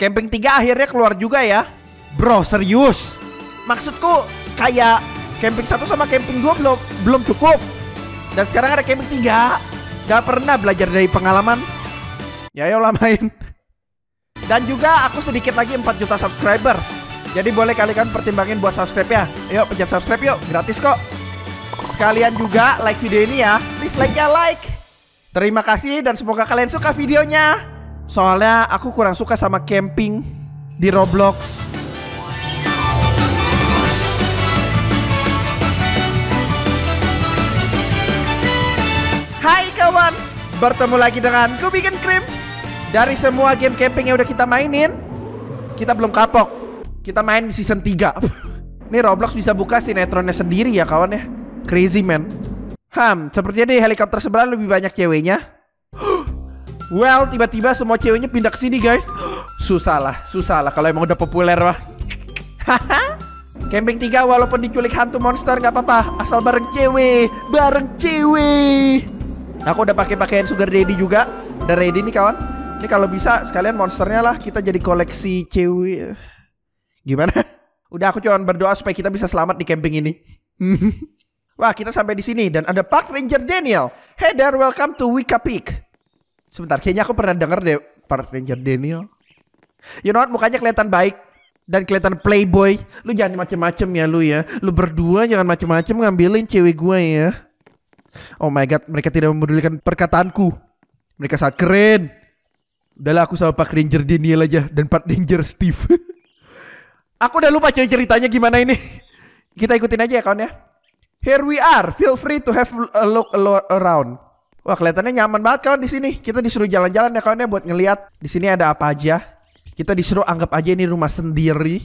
Camping 3 akhirnya keluar juga ya. Bro, serius. Maksudku kayak camping 1 sama camping 2 belum belum cukup. Dan sekarang ada camping 3. Gak pernah belajar dari pengalaman. Ya yolah main. Dan juga aku sedikit lagi 4 juta subscribers. Jadi boleh kalian pertimbangin buat subscribe ya. Yuk pencet subscribe yuk, gratis kok. Sekalian juga like video ini ya. Please like ya like. Terima kasih dan semoga kalian suka videonya. Soalnya aku kurang suka sama camping di Roblox. Hai kawan, bertemu lagi dengan ku bikin krim. Dari semua game camping yang udah kita mainin, kita belum kapok. Kita main di season 3. Ini Roblox bisa buka sinetronnya sendiri ya kawan ya. Crazy man. Ham, sepertinya di helikopter sebelah lebih banyak ceweknya. Well, tiba-tiba semua ceweknya pindah ke sini, guys. Susah lah, susah lah kalau emang udah populer mah. Camping 3 walaupun diculik hantu monster nggak apa-apa, asal bareng cewek, bareng cewek. Aku udah pakai pakaian sugar daddy juga. Udah ready nih kawan. Ini kalau bisa sekalian monsternya lah kita jadi koleksi cewek. Gimana? Udah aku cuma berdoa supaya kita bisa selamat di camping ini. Wah, kita sampai di sini dan ada Park Ranger Daniel. Hey there, welcome to Wika Peak. Sebentar, kayaknya aku pernah denger deh Park Ranger Daniel. You know what, mukanya kelihatan baik dan kelihatan playboy. Lu jangan macem-macem ya lu ya. Lu berdua jangan macem-macem ngambilin cewek gue ya. Oh my god, mereka tidak memedulikan perkataanku. Mereka sangat keren. Udahlah aku sama Pak Ranger Daniel aja dan Pak Ranger Steve. aku udah lupa cewek ceritanya gimana ini. Kita ikutin aja ya kawan ya. Here we are. Feel free to have a look around. Wah kelihatannya nyaman banget kawan di sini. Kita disuruh jalan-jalan ya kawan ya buat ngeliat di sini ada apa aja. Kita disuruh anggap aja ini rumah sendiri.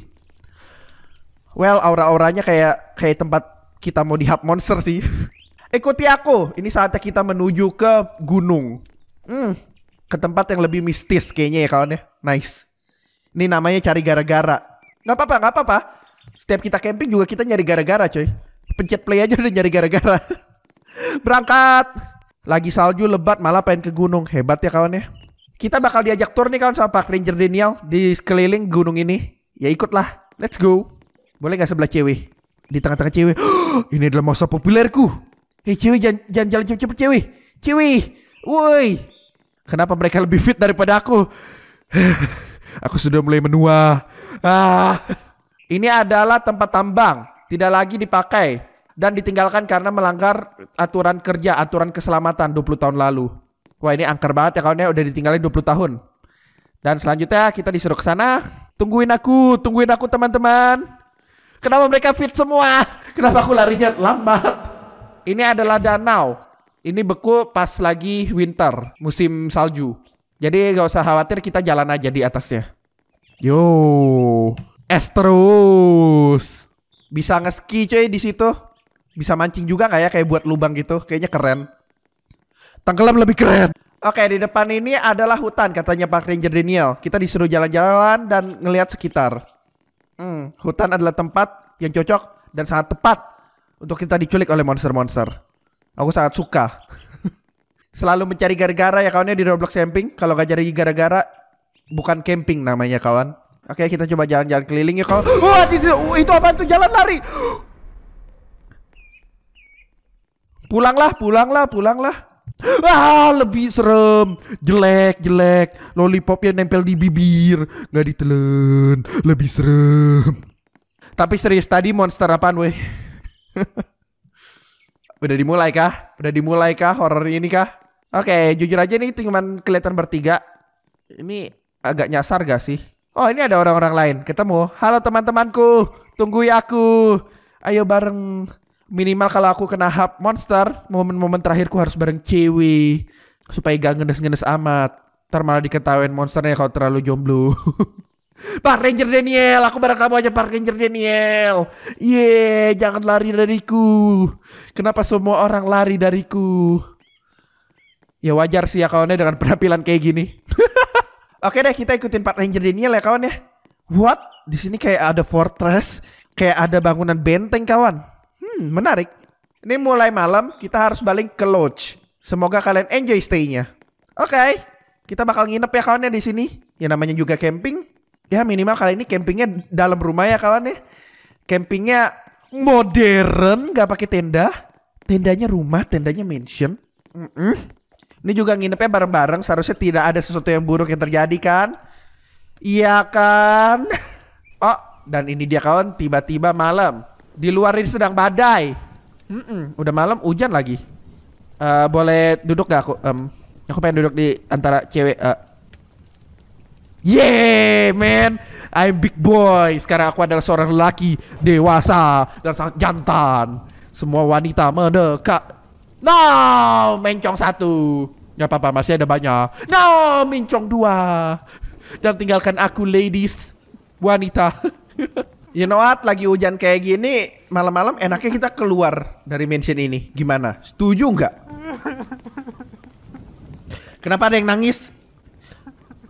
Well aura-auranya kayak kayak tempat kita mau dihap monster sih. Ikuti aku. Ini saatnya kita menuju ke gunung. Hmm, ke tempat yang lebih mistis kayaknya ya kawan ya. Nice. Ini namanya cari gara-gara. Gak apa-apa, gak apa-apa. Setiap kita camping juga kita nyari gara-gara coy. Pencet play aja udah nyari gara-gara. Berangkat. Lagi salju lebat malah pengen ke gunung. Hebat ya kawan ya. Kita bakal diajak tour nih kawan sama Pak Ranger Daniel di sekeliling gunung ini. Ya ikutlah. Let's go. Boleh gak sebelah cewek? Di tengah-tengah cewek. ini adalah masa populerku. Hei cewek jangan, jangan jalan cepet-cepet cewek. Cewek. Woi. Kenapa mereka lebih fit daripada aku? aku sudah mulai menua. Ah. Ini adalah tempat tambang. Tidak lagi dipakai dan ditinggalkan karena melanggar aturan kerja, aturan keselamatan 20 tahun lalu. Wah ini angker banget ya kalau ini ya. udah ditinggalin 20 tahun. Dan selanjutnya kita disuruh ke sana. Tungguin aku, tungguin aku teman-teman. Kenapa mereka fit semua? Kenapa aku larinya lambat? Ini adalah danau. Ini beku pas lagi winter, musim salju. Jadi gak usah khawatir kita jalan aja di atasnya. Yo, es terus. Bisa ngeski coy di situ. Bisa mancing juga nggak ya kayak buat lubang gitu? Kayaknya keren. Tenggelam lebih keren. Oke, di depan ini adalah hutan katanya Pak Ranger Daniel. Kita disuruh jalan-jalan dan ngelihat sekitar. Hmm, hutan adalah tempat yang cocok dan sangat tepat untuk kita diculik oleh monster-monster. Aku sangat suka. Selalu mencari gara-gara ya kawannya di Roblox Camping. Kalau gak cari gara-gara, bukan camping namanya kawan. Oke, kita coba jalan-jalan keliling ya kawan. Wah, itu, itu apa itu Jalan lari. Pulanglah, pulanglah, pulanglah. Ah, lebih serem. Jelek, jelek. Lollipopnya nempel di bibir, nggak ditelen Lebih serem. Tapi serius tadi monster apaan, weh? Udah dimulai kah? Udah dimulai kah horor ini kah? Oke, jujur aja nih cuman kelihatan bertiga. Ini agak nyasar gak sih? Oh, ini ada orang-orang lain. Ketemu. Halo teman-temanku. Tunggu aku. Ayo bareng minimal kalau aku kena hub monster momen-momen terakhirku harus bareng cewek supaya gak ngenes-ngenes amat ntar malah diketawain monsternya kalau terlalu jomblo Park Ranger Daniel, aku bareng kamu aja Park Ranger Daniel. yeah, jangan lari dariku. Kenapa semua orang lari dariku? Ya wajar sih ya kawannya dengan penampilan kayak gini. Oke deh, kita ikutin Park Ranger Daniel ya kawan ya. What? Di sini kayak ada fortress, kayak ada bangunan benteng kawan. Hmm, menarik. Ini mulai malam, kita harus balik ke lodge. Semoga kalian enjoy stay-nya. Oke, okay. kita bakal nginep ya kawannya di sini. yang namanya juga camping. Ya minimal kali ini campingnya dalam rumah ya kawan ya. Campingnya modern, gak pakai tenda. Tendanya rumah, tendanya mansion. Mm -mm. Ini juga nginepnya bareng-bareng. Seharusnya tidak ada sesuatu yang buruk yang terjadi kan? Iya kan? Oh, dan ini dia kawan tiba-tiba malam. Di luar ini sedang badai. Mm -mm, udah malam hujan lagi. Uh, boleh duduk gak aku? Um, aku pengen duduk di antara cewek. Uh. Yeah, man. I'm big boy. Sekarang aku adalah seorang laki dewasa dan sangat jantan. Semua wanita mendekat. No, mencong satu. Gak apa-apa, masih ada banyak. No, mencong dua. Dan tinggalkan aku, ladies, wanita. You know what? Lagi hujan kayak gini, malam-malam enaknya kita keluar dari mansion ini. Gimana? Setuju nggak? Kenapa ada yang nangis?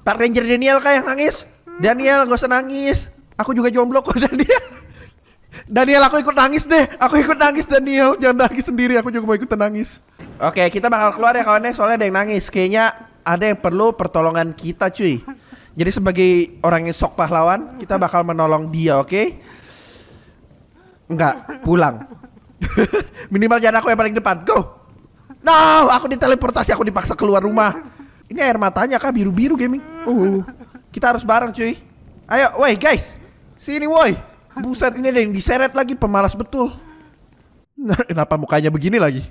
Pak Ranger Daniel kayak yang nangis? Daniel, gak usah nangis. Aku juga jomblo kok Daniel. Daniel, aku ikut nangis deh. Aku ikut nangis Daniel. Jangan nangis sendiri. Aku juga mau ikut nangis. Oke, kita bakal keluar ya kawannya. Soalnya ada yang nangis. Kayaknya ada yang perlu pertolongan kita cuy. Jadi sebagai orang yang sok pahlawan, kita bakal menolong dia, oke? Okay? Enggak, pulang. Minimal jangan aku yang paling depan. Go. No, aku diteleportasi, aku dipaksa keluar rumah. Ini air matanya kah biru-biru gaming? Uh. Kita harus bareng, cuy. Ayo, woi guys. Sini woi. Buset ini ada yang diseret lagi pemalas betul. Nah, kenapa mukanya begini lagi?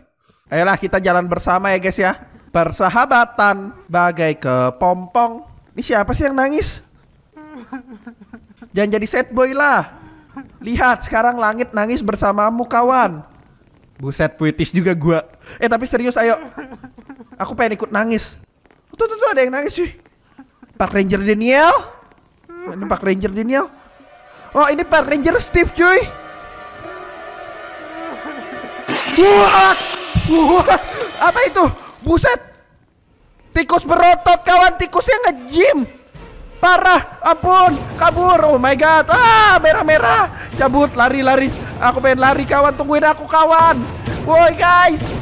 Ayolah kita jalan bersama ya guys ya. Persahabatan bagai kepompong. Ini siapa sih yang nangis? Jangan jadi sad boy lah. Lihat sekarang langit nangis bersamamu kawan. Buset puitis juga gua. Eh tapi serius ayo. Aku pengen ikut nangis. Tuh tuh, tuh ada yang nangis sih. Park Ranger Daniel. Ini Park Ranger Daniel. Oh ini Park Ranger Steve cuy. What? What? Apa itu? Buset. Tikus berotot kawan tikusnya nge-gym Parah ampun kabur Oh my god ah merah-merah Cabut lari-lari Aku pengen lari kawan tungguin aku kawan Woi guys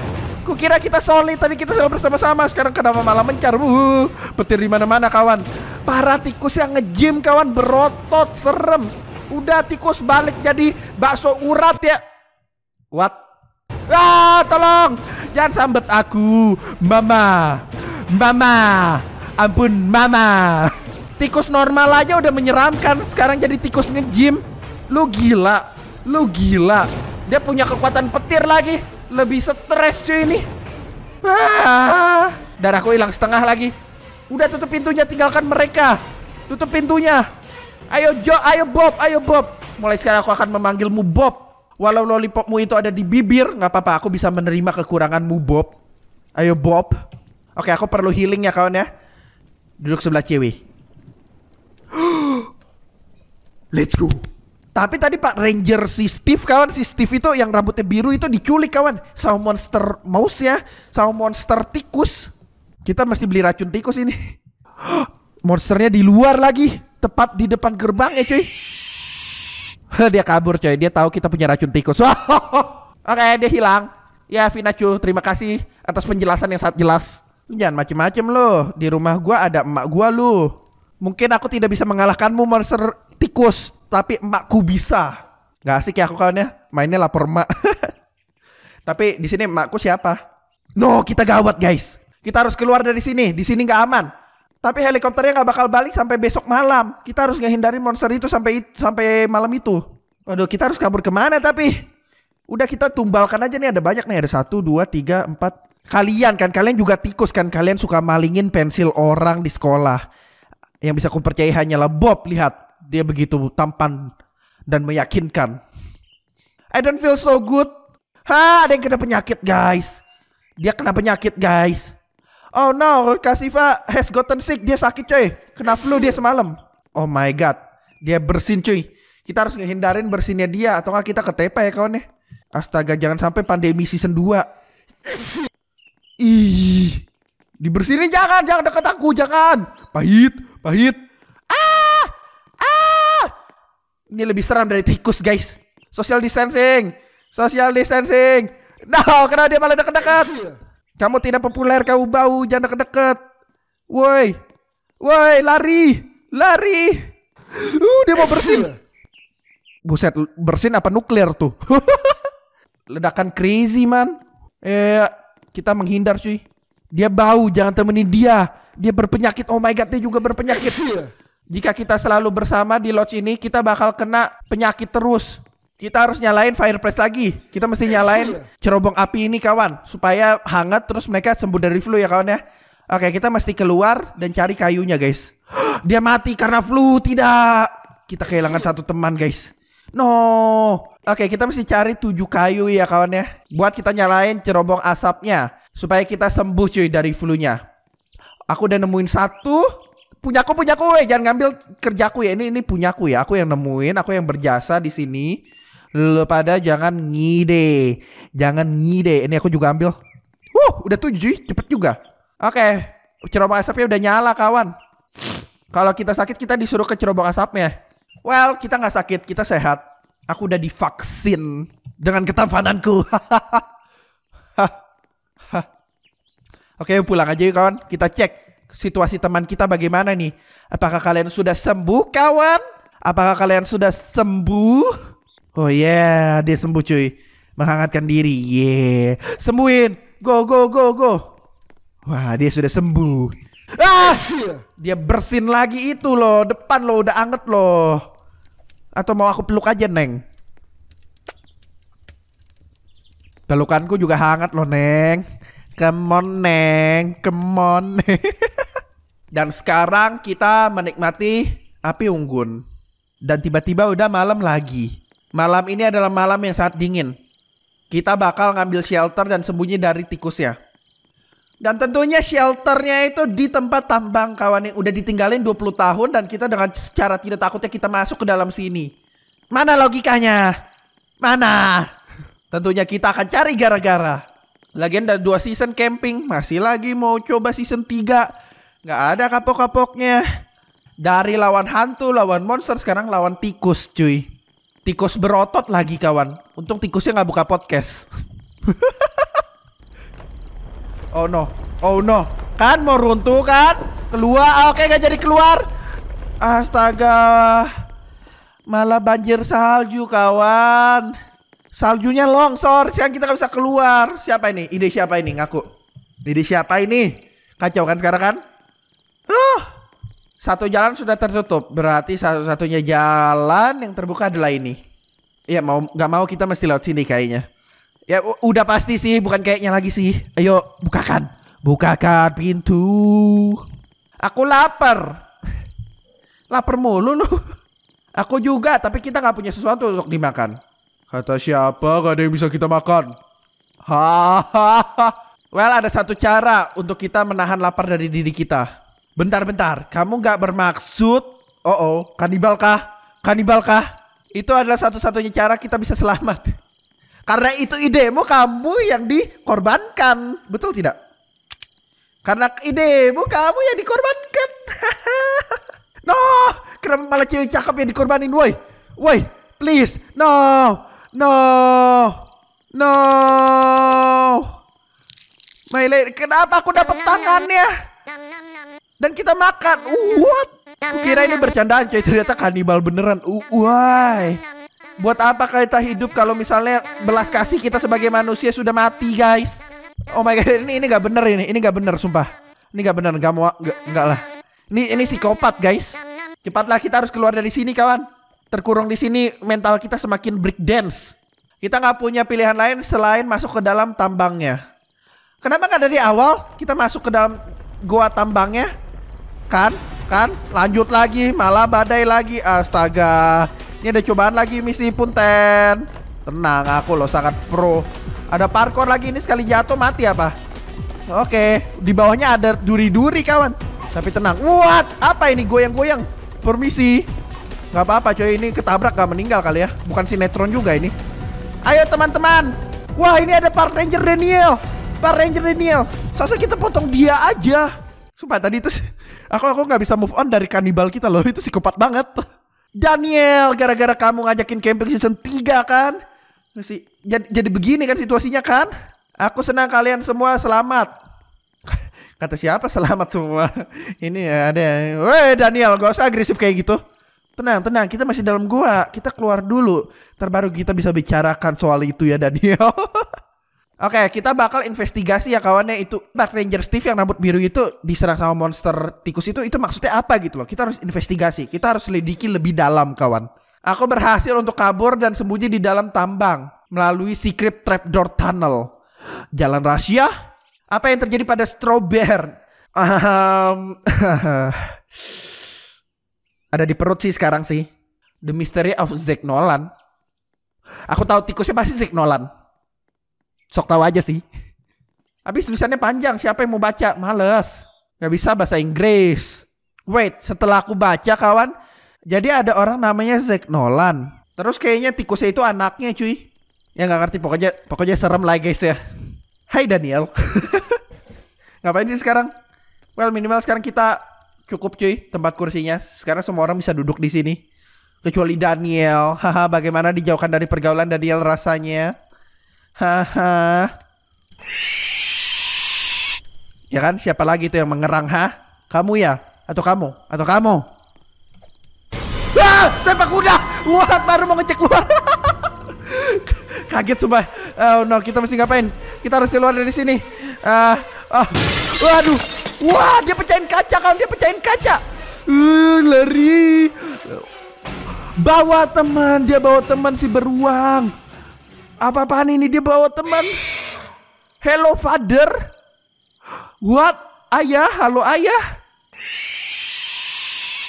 Kukira kita solid tapi kita selalu bersama-sama Sekarang kenapa malah mencar uh, Petir di mana-mana kawan Parah tikus yang nge-gym kawan berotot serem Udah tikus balik jadi bakso urat ya What? Ah, tolong! Jangan sambet aku, Mama. Mama, ampun mama. Tikus normal aja udah menyeramkan, sekarang jadi tikus ngejim. Lu gila, lu gila. Dia punya kekuatan petir lagi. Lebih stres cuy ini. Ah, darahku hilang setengah lagi. Udah tutup pintunya, tinggalkan mereka. Tutup pintunya. Ayo Jo, ayo Bob, ayo Bob. Mulai sekarang aku akan memanggilmu Bob. Walau lollipopmu itu ada di bibir, nggak apa-apa. Aku bisa menerima kekuranganmu Bob. Ayo Bob. Oke, aku perlu healing ya kawan ya. Duduk sebelah Ciwi. Let's go. Tapi tadi Pak Ranger si Steve kawan si Steve itu yang rambutnya biru itu diculik kawan sama monster mouse ya, sama monster tikus. Kita mesti beli racun tikus ini. Monsternya di luar lagi, tepat di depan gerbang ya cuy. dia kabur cuy, dia tahu kita punya racun tikus. Oke, dia hilang. Ya Vinacu, terima kasih atas penjelasan yang sangat jelas jangan macem-macem loh. Di rumah gua ada emak gua lu. Mungkin aku tidak bisa mengalahkanmu monster tikus, tapi emakku bisa. Gak asik ya aku kawannya. Mainnya lapor emak. tapi di sini emakku siapa? No, kita gawat guys. Kita harus keluar dari sini. Di sini gak aman. Tapi helikopternya nggak bakal balik sampai besok malam. Kita harus ngehindari monster itu sampai sampai malam itu. Waduh, kita harus kabur kemana tapi? Udah kita tumbalkan aja nih ada banyak nih ada satu dua tiga empat Kalian kan, kalian juga tikus kan, kalian suka malingin pensil orang di sekolah. Yang bisa kupercayai hanyalah Bob, lihat. Dia begitu tampan dan meyakinkan. I don't feel so good. Ha, ada yang kena penyakit, guys. Dia kena penyakit, guys. Oh no, Kasifa has gotten sick. Dia sakit, coy. Kena flu dia semalam. Oh my god. Dia bersin, cuy. Kita harus ngehindarin bersinnya dia atau kita ke TP ya kawan ya. Astaga, jangan sampai pandemi season 2. Ih. Dibersihin jangan, jangan deket aku, jangan. Pahit, pahit. Ah! Ah! Ini lebih seram dari tikus, guys. Social distancing. Social distancing. No, nah, kenapa dia malah deket-deket? Iya. Kamu tidak populer, kamu bau, jangan deket-deket. Woi. Woi, lari. Lari. Uh, dia mau bersin. Iya. Buset, bersin apa nuklir tuh? Ledakan crazy, man. Eh, kita menghindar cuy. Dia bau, jangan temenin dia. Dia berpenyakit. Oh my god, dia juga berpenyakit. Iya. Jika kita selalu bersama di lodge ini, kita bakal kena penyakit terus. Kita harus nyalain fireplace lagi. Kita mesti iya. nyalain cerobong api ini kawan, supaya hangat terus mereka sembuh dari flu ya kawan ya. Oke, kita mesti keluar dan cari kayunya guys. Dia mati karena flu, tidak. Kita kehilangan satu teman guys. No. Oke, kita mesti cari tujuh kayu ya kawan ya. Buat kita nyalain cerobong asapnya. Supaya kita sembuh cuy dari flu-nya. Aku udah nemuin satu. Punyaku, punyaku, weh. Jangan ngambil kerjaku ya. Ini ini punyaku ya. Aku yang nemuin, aku yang berjasa di sini. Lu pada jangan ngide. Jangan ngide. Ini aku juga ambil. Wuh, udah tujuh cuy. Cepet juga. Oke, cerobong asapnya udah nyala kawan. Kalau kita sakit kita disuruh ke cerobong asapnya. Well, kita nggak sakit, kita sehat. Aku udah divaksin dengan ketampananku. Oke, pulang aja yuk kawan. Kita cek situasi teman kita bagaimana nih. Apakah kalian sudah sembuh kawan? Apakah kalian sudah sembuh? Oh yeah, dia sembuh cuy. Menghangatkan diri. Yeah. Sembuhin. Go go go go. Wah, dia sudah sembuh. Ah! Iya. Dia bersin lagi itu loh. Depan loh udah anget loh. Atau mau aku peluk aja, Neng? Pelukanku juga hangat loh, Neng. Kemon, Neng. Kemon. Dan sekarang kita menikmati api unggun. Dan tiba-tiba udah malam lagi. Malam ini adalah malam yang sangat dingin. Kita bakal ngambil shelter dan sembunyi dari tikusnya. Dan tentunya shelternya itu di tempat tambang kawan yang udah ditinggalin 20 tahun dan kita dengan secara tidak takutnya kita masuk ke dalam sini. Mana logikanya? Mana? Tentunya kita akan cari gara-gara. Lagian udah dua season camping, masih lagi mau coba season 3. Nggak ada kapok-kapoknya. Dari lawan hantu, lawan monster, sekarang lawan tikus cuy. Tikus berotot lagi kawan. Untung tikusnya nggak buka podcast. Oh no. Oh no. Kan mau runtuh kan? Keluar. Ah, oke, gak jadi keluar. Astaga. Malah banjir salju, kawan. Saljunya longsor. Sekarang kita gak bisa keluar. Siapa ini? Ide siapa ini? Ngaku. Ide siapa ini? Kacau kan sekarang kan? Huh. Ah. Satu jalan sudah tertutup. Berarti satu-satunya jalan yang terbuka adalah ini. Iya, mau nggak mau kita mesti lewat sini kayaknya. Ya udah pasti sih, bukan kayaknya lagi sih. Ayo bukakan. Bukakan pintu. Aku lapar. Lapar mulu lu. Aku juga, tapi kita nggak punya sesuatu untuk dimakan. Kata siapa gak ada yang bisa kita makan? Hahaha. well, ada satu cara untuk kita menahan lapar dari diri kita. Bentar-bentar, kamu nggak bermaksud? Oh oh, kanibal kah? Kanibal kah? Itu adalah satu-satunya cara kita bisa selamat. Karena itu idemu kamu yang dikorbankan. Betul tidak? Karena idemu kamu yang dikorbankan. no, kenapa malah cewek cakep yang dikorbanin, woi? Woi, please. No. No. No. My lady, kenapa aku dapat tangannya? Dan kita makan. What? Kira ini bercandaan, coy. Ternyata kanibal beneran. Uh, why? Buat apa kita hidup kalau misalnya belas kasih kita sebagai manusia sudah mati, guys? Oh my god, ini ini nggak bener ini, ini nggak bener sumpah. Ini nggak bener, nggak mau, nggak lah. Ini ini psikopat, guys. Cepatlah kita harus keluar dari sini, kawan. Terkurung di sini mental kita semakin break dance. Kita nggak punya pilihan lain selain masuk ke dalam tambangnya. Kenapa nggak dari awal kita masuk ke dalam gua tambangnya? Kan? Kan? Lanjut lagi, malah badai lagi. Astaga. Ini ada cobaan lagi misi punten. Tenang, aku loh sangat pro. Ada parkour lagi ini sekali jatuh mati apa? Oke, di bawahnya ada duri-duri kawan. Tapi tenang. What? Apa ini goyang-goyang? Permisi. Gak apa-apa coy, ini ketabrak gak meninggal kali ya. Bukan sinetron juga ini. Ayo teman-teman. Wah, ini ada Park Ranger Daniel. Park Ranger Daniel. Sosok kita potong dia aja. Sumpah tadi itu aku aku nggak bisa move on dari kanibal kita loh. Itu psikopat banget. Daniel, gara-gara kamu ngajakin camping season 3 kan? Masih jadi, jadi begini kan situasinya kan? Aku senang kalian semua selamat. Kata siapa selamat semua? Ini ya ada. Woi Daniel, gak usah agresif kayak gitu. Tenang, tenang, kita masih dalam gua. Kita keluar dulu. Terbaru kita bisa bicarakan soal itu ya Daniel. Oke, okay, kita bakal investigasi ya kawannya itu Dark Ranger Steve yang rambut biru itu diserang sama monster tikus itu itu maksudnya apa gitu loh. Kita harus investigasi, kita harus selidiki lebih dalam kawan. Aku berhasil untuk kabur dan sembunyi di dalam tambang melalui secret trapdoor tunnel. Jalan rahasia? Apa yang terjadi pada Strawberry? Um, ada di perut sih sekarang sih. The Mystery of Zack Nolan. Aku tahu tikusnya pasti Zack Nolan sok tahu aja sih. Habis tulisannya panjang, siapa yang mau baca? Males. Gak bisa bahasa Inggris. Wait, setelah aku baca kawan, jadi ada orang namanya Zack Nolan. Terus kayaknya tikusnya itu anaknya cuy. Ya gak ngerti, pokoknya pokoknya serem lah guys ya. Hai Daniel. Ngapain sih sekarang? Well minimal sekarang kita cukup cuy tempat kursinya. Sekarang semua orang bisa duduk di sini. Kecuali Daniel. Haha, bagaimana dijauhkan dari pergaulan Daniel rasanya? Haha. Ya kan? Siapa lagi itu yang mengerang, ha? Kamu ya? Atau kamu? Atau kamu? Wah, sepak kuda. Wah, baru mau ngecek luar. Kaget sumpah. Oh no, kita mesti ngapain? Kita harus keluar dari sini. Ah, uh, ah. Uh, waduh. Wah, dia pecahin kaca kan? Dia pecahin kaca. Uh, lari. Bawa teman, dia bawa teman si beruang. Apa-apaan ini dia bawa teman? Hello father. What? Ayah, halo ayah.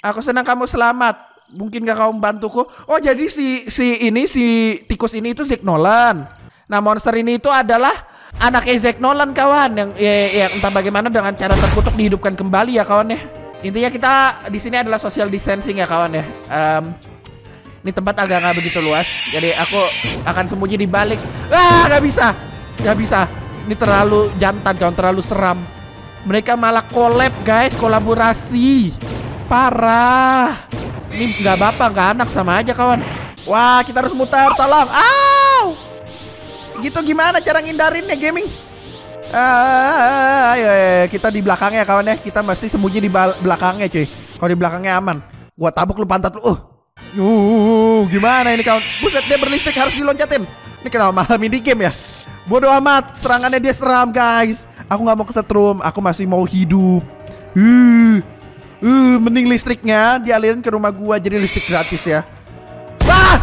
Aku senang kamu selamat. Mungkin gak kamu membantuku? Oh, jadi si si ini si tikus ini itu Zack Nolan. Nah, monster ini itu adalah anak Zack Nolan kawan yang ya, ya, entah bagaimana dengan cara terkutuk dihidupkan kembali ya kawan ya. Intinya kita di sini adalah social distancing ya kawan ya. Um, ini tempat agak nggak begitu luas, jadi aku akan sembunyi di balik. Ah, nggak bisa, nggak bisa. Ini terlalu jantan, kawan, terlalu seram. Mereka malah collab, guys, kolaborasi. Parah. Ini nggak bapak, nggak anak sama aja, kawan. Wah, kita harus mutar, tolong. Ah! Gitu gimana cara ngindarinnya gaming? Ah, ayo, iya, iya, ayo, iya. kita di belakangnya kawan ya. Kita mesti sembunyi di belakangnya, cuy. Kalau di belakangnya aman. Gua tabuk lu pantat lu. Uh. Uh, gimana ini kawan? Buset, dia berlistrik harus diloncatin. Ini kenapa malah mini game ya? Bodoh amat, serangannya dia seram guys. Aku nggak mau kesetrum, aku masih mau hidup. Uh, uh, mending listriknya dialirin ke rumah gua jadi listrik gratis ya. Wah,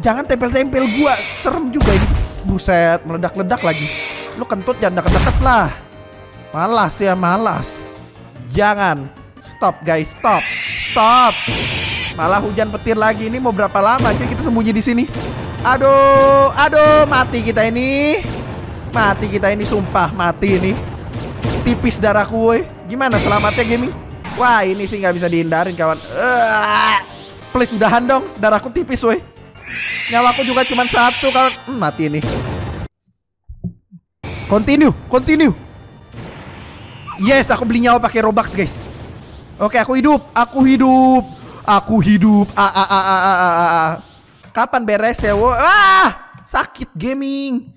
jangan tempel-tempel gua, serem juga ini. Buset, meledak-ledak lagi. Lu kentut jangan deket-deket lah. Malas ya, malas. Jangan. Stop guys, stop. Stop. Malah hujan petir lagi. Ini mau berapa lama cuy kita sembunyi di sini? Aduh, aduh, mati kita ini. Mati kita ini sumpah, mati ini. Tipis darahku woi. Gimana selamatnya gaming? Wah, ini sih nggak bisa dihindarin kawan. Uh, please udahan dong, darahku tipis woi. Nyawaku juga cuma satu kawan. Hmm, mati ini. Continue, continue. Yes, aku beli nyawa pakai Robux, guys. Oke, aku hidup. Aku hidup aku hidup ah ah ah ah ah ah, kapan beres ya wo ah sakit gaming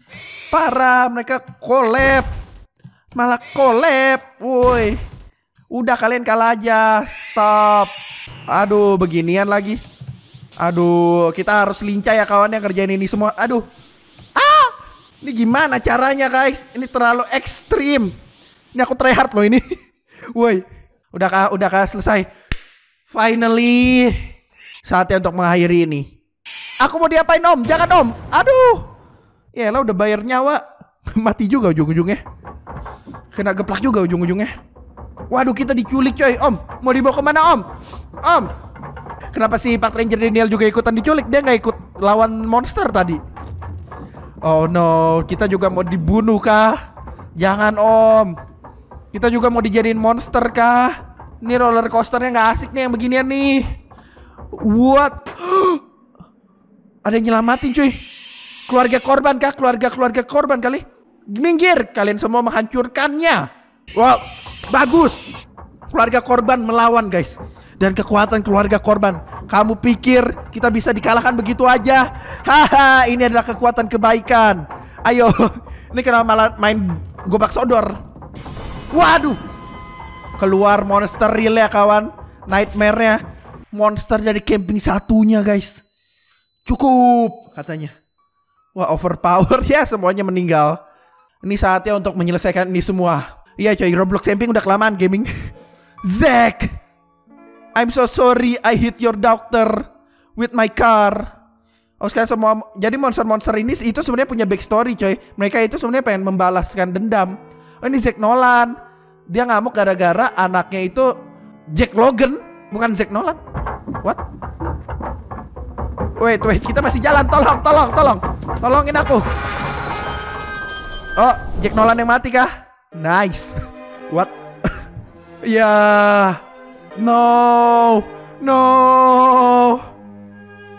parah mereka collab malah collab woi udah kalian kalah aja stop aduh beginian lagi aduh kita harus lincah ya kawan yang kerjain ini semua aduh ah ini gimana caranya guys ini terlalu ekstrim ini aku try hard loh ini woi udah kah udah kah selesai Finally, saatnya untuk mengakhiri ini. Aku mau diapain om? Jangan om. Aduh. Ya lo udah bayar nyawa. Mati juga ujung-ujungnya. Kena geplak juga ujung-ujungnya. Waduh kita diculik coy om. Mau dibawa kemana om? Om. Kenapa sih Pak Ranger Daniel juga ikutan diculik? Dia gak ikut lawan monster tadi. Oh no, kita juga mau dibunuh kah? Jangan om. Kita juga mau dijadiin monster kah? Ini roller coasternya nggak asik nih yang beginian nih. What? Ada yang nyelamatin cuy. Keluarga korban kah? Keluarga-keluarga korban kali? Minggir, kalian semua menghancurkannya. Wow, bagus. Keluarga korban melawan guys. Dan kekuatan keluarga korban. Kamu pikir kita bisa dikalahkan begitu aja? Haha, ini adalah kekuatan kebaikan. Ayo, ini kenapa malah main gobak sodor? Waduh, Keluar monster real ya kawan. Nightmare-nya. Monster jadi camping satunya guys. Cukup katanya. Wah overpower ya semuanya meninggal. Ini saatnya untuk menyelesaikan ini semua. Iya coy Roblox camping udah kelamaan gaming. Zack. I'm so sorry I hit your doctor with my car. Oh sekarang semua jadi monster-monster ini itu sebenarnya punya backstory coy. Mereka itu sebenarnya pengen membalaskan dendam. Oh ini Zack Nolan dia ngamuk gara-gara anaknya itu Jack Logan bukan Jack Nolan what wait wait kita masih jalan tolong tolong tolong tolongin aku oh Jack Nolan yang mati kah nice what ya yeah. no no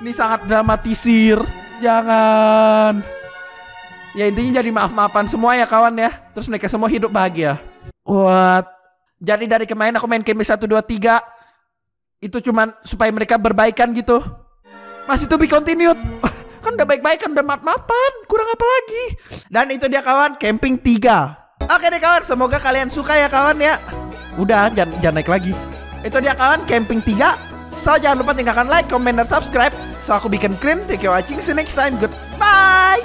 ini sangat dramatisir jangan ya intinya jadi maaf-maafan semua ya kawan ya terus mereka semua hidup bahagia What? Jadi dari kemarin aku main game 1, 2, 3 Itu cuman supaya mereka berbaikan gitu Masih to be continued Kan udah baik-baik kan udah mat-mapan Kurang apa lagi Dan itu dia kawan camping 3 Oke deh kawan semoga kalian suka ya kawan ya Udah jangan, jangan naik lagi Itu dia kawan camping 3 So jangan lupa tinggalkan like, comment, dan subscribe So aku bikin krim Thank you watching See you next time Goodbye